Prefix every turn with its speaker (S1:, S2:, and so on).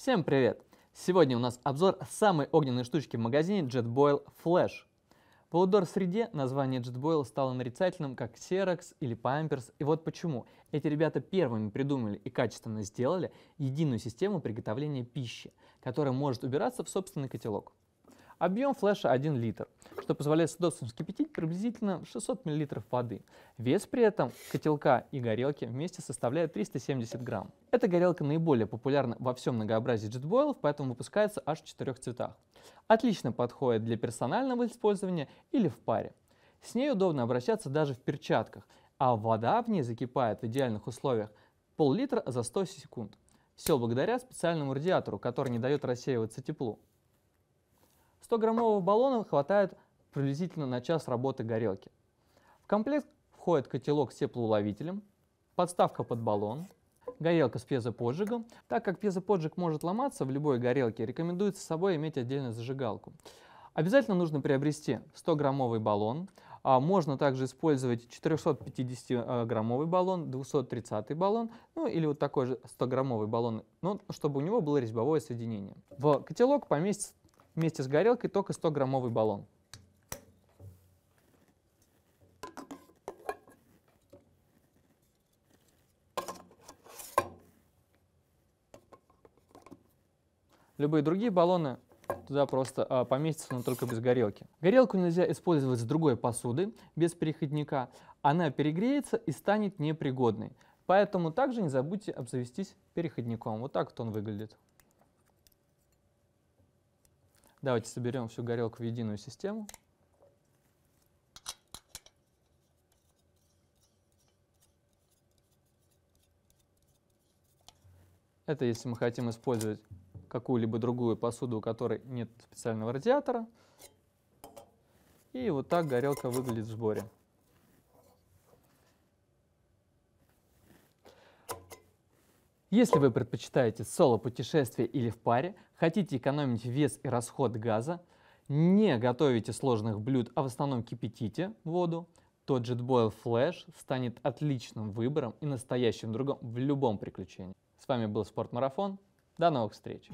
S1: Всем привет! Сегодня у нас обзор самой огненной штучки в магазине JetBoil Flash. В outdoor-среде название JetBoil стало нарицательным, как Xerox или Pampers, и вот почему. Эти ребята первыми придумали и качественно сделали единую систему приготовления пищи, которая может убираться в собственный котелок. Объем флеша 1 литр, что позволяет с удобством вскипятить приблизительно 600 мл воды. Вес при этом котелка и горелки вместе составляет 370 грамм. Эта горелка наиболее популярна во всем многообразии джетбойлов, поэтому выпускается аж в четырех цветах. Отлично подходит для персонального использования или в паре. С ней удобно обращаться даже в перчатках, а вода в ней закипает в идеальных условиях пол-литра за 100 секунд. Все благодаря специальному радиатору, который не дает рассеиваться теплу. 100-граммового баллона хватает приблизительно на час работы горелки. В комплект входит котелок с теплоуловителем, подставка под баллон, горелка с пьезоподжигом. Так как пьезоподжиг может ломаться в любой горелке, рекомендуется с собой иметь отдельную зажигалку. Обязательно нужно приобрести 100-граммовый баллон. А, можно также использовать 450-граммовый баллон, 230-й баллон, ну или вот такой же 100-граммовый баллон, но чтобы у него было резьбовое соединение. В котелок поместится вместе с горелкой только 100-граммовый баллон. Любые другие баллоны туда просто а, поместится, но только без горелки. Горелку нельзя использовать с другой посуды, без переходника. Она перегреется и станет непригодной. Поэтому также не забудьте обзавестись переходником. Вот так вот он выглядит. Давайте соберем всю горелку в единую систему. Это если мы хотим использовать какую-либо другую посуду, у которой нет специального радиатора. И вот так горелка выглядит в сборе. Если вы предпочитаете соло-путешествие или в паре, хотите экономить вес и расход газа, не готовите сложных блюд, а в основном кипятите воду, то JetBoil Flash станет отличным выбором и настоящим другом в любом приключении. С вами был Спортмарафон. До новых встреч!